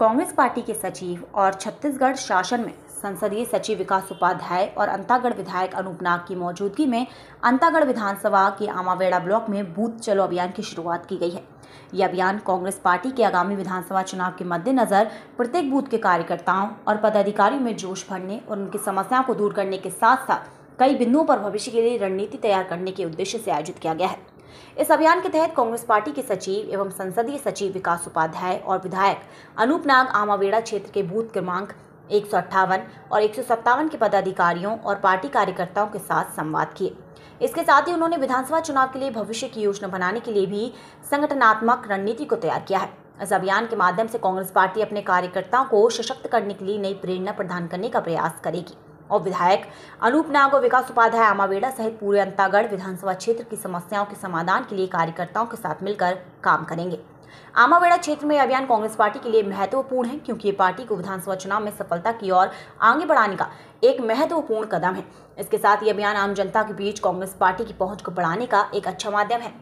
Congress party के सचिव और छत्तीसगढ़ शासन में संसदीय सचिव विकास उपाध्याय और अंतागढ़ विधायक अनूप नाग की मौजूदगी में अंतागढ़ विधानसभा के आमावेड़ा ब्लॉक में बूथ चलो अभियान की शुरुआत की गई है यह अभियान कांग्रेस पार्टी के आगामी विधानसभा चुनाव के मद्देनजर प्रत्येक बूथ के कार्यकर्ताओं और पदाधिकारियों में जोश भरने और उनकी समस्याओं को दूर करने के साथ साथ कई बिंदुओं पर भविष्य के लिए रणनीति तैयार करने के उद्देश्य से आयोजित किया गया है इस अभियान के तहत कांग्रेस पार्टी के सचिव एवं संसदीय सचिव विकास उपाध्याय और विधायक अनूप नाग आमावेड़ा क्षेत्र के बूथ क्रमांक एक और एक के पदाधिकारियों और पार्टी कार्यकर्ताओं के साथ संवाद किए इसके साथ ही उन्होंने विधानसभा चुनाव के लिए भविष्य की योजना बनाने के लिए भी संगठनात्मक रणनीति को तैयार किया है इस अभियान के माध्यम से कांग्रेस पार्टी अपने कार्यकर्ताओं को सशक्त करने के लिए नई प्रेरणा प्रदान करने का प्रयास करेगी और विधायक अनूप नाग और विकास उपाध्याय आमावेड़ा सहित पूरे अंतागढ़ विधानसभा क्षेत्र की समस्याओं के समाधान के लिए कार्यकर्ताओं के साथ मिलकर काम करेंगे आमावेड़ा क्षेत्र में अभियान कांग्रेस पार्टी के लिए महत्वपूर्ण है क्योंकि ये पार्टी को विधानसभा चुनाव में सफलता की ओर आगे बढ़ाने का एक महत्वपूर्ण कदम है इसके साथ ये अभियान आम जनता के बीच कांग्रेस पार्टी की पहुंच को बढ़ाने का एक अच्छा माध्यम है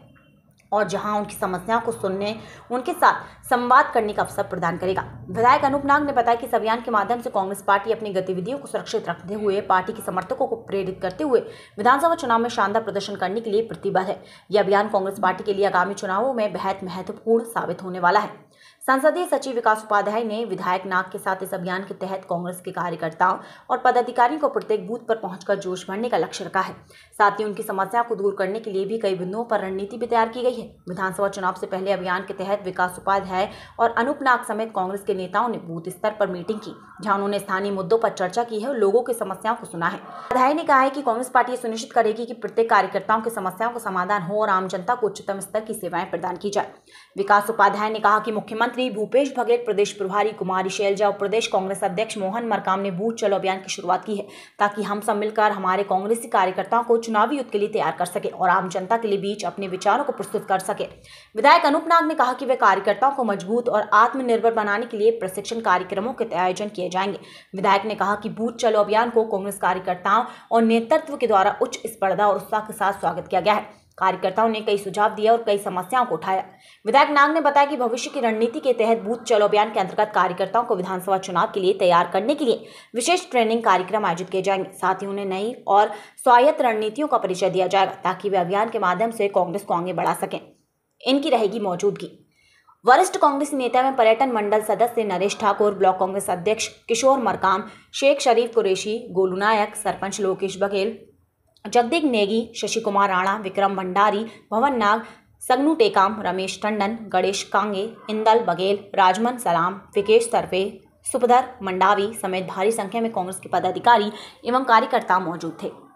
और जहां उनकी समस्याओं को सुनने उनके साथ संवाद करने का अवसर प्रदान करेगा विधायक अनूप नाग ने बताया कि इस अभियान के माध्यम से कांग्रेस पार्टी अपनी गतिविधियों को सुरक्षित रखते हुए पार्टी के समर्थकों को प्रेरित करते हुए विधानसभा चुनाव में शानदार प्रदर्शन करने के लिए प्रतिबद्ध है यह अभियान कांग्रेस पार्टी के लिए आगामी चुनावों में बेहद महत्वपूर्ण साबित होने वाला है संसदीय सचिव विकास उपाध्याय ने विधायक नाग के साथ इस अभियान के तहत कांग्रेस के कार्यकर्ताओं और पदाधिकारियों को प्रत्येक बूथ पर पहुंचकर जोश भरने का लक्ष्य रखा है साथ ही उनकी समस्या को दूर करने के लिए भी कई बिंदुओं पर रणनीति भी तैयार की गई है विधानसभा चुनाव से पहले अभियान के तहत विकास उपाध्याय और अनूप नाग समेत कांग्रेस के नेताओं ने बूथ स्तर पर मीटिंग की जहाँ उन्होंने स्थानीय मुद्दों पर चर्चा की है और लोगों की समस्याओं को सुना है उपाध्याय ने कहा है की कांग्रेस पार्टी सुनिश्चित करेगी की प्रत्येक कार्यकर्ताओं की समस्याओं का समाधान हो और आम जनता को उच्चतम स्तर की सेवाएं प्रदान की जाए विकास उपाध्याय ने कहा की मुख्यमंत्री भूपेश बघेल प्रदेश प्रभारी कुमारी शैलजा और प्रदेश कांग्रेस अध्यक्ष मोहन मरकाम ने बूथ चलो अभियान की शुरुआत की है ताकि हम सब मिलकर हमारे कांग्रेसी कार्यकर्ताओं को चुनावी युद्ध के लिए तैयार कर सके और आम जनता के लिए बीच अपने विचारों को प्रस्तुत कर सके विधायक अनूप नाग ने कहा कि वे कार्यकर्ताओं को मजबूत और आत्मनिर्भर बनाने के लिए प्रशिक्षण कार्यक्रमों के आयोजन किए जाएंगे विधायक ने कहा कि बूथ चलो अभियान को कांग्रेस कार्यकर्ताओं और नेतृत्व के द्वारा उच्च स्पर्धा और उत्साह के साथ स्वागत किया गया है कार्यकर्ताओं ने कई सुझाव दिए और कई समस्याओं को उठाया विधायक नाग ने बताया कि भविष्य की रणनीति के तहत बूथ चलो अभियान के अंतर्गत कार्यकर्ताओं को विधानसभा चुनाव के लिए तैयार करने के लिए विशेष ट्रेनिंग कार्यक्रम आयोजित किए जाएंगे साथ ही उन्हें नई और स्वायत्त रणनीतियों का परिचय दिया जाएगा ताकि वे अभियान के माध्यम से कांग्रेस को आगे बढ़ा सकें इनकी रहेगी मौजूदगी वरिष्ठ कांग्रेस नेता में पर्यटन मंडल सदस्य नरेश ठाकुर ब्लॉक कांग्रेस अध्यक्ष किशोर मरकाम शेख शरीफ कुरेशी गोलू नायक सरपंच लोकेश बघेल जगदीप नेगी शशि कुमार राणा विक्रम भंडारी भवन नाग सगनू टेकाम रमेश टंडन गणेश कांगे इंदल बघेल राजमन सलाम विकेश तरफे सुपधर मंडावी समेत भारी संख्या में कांग्रेस के पदाधिकारी एवं कार्यकर्ता मौजूद थे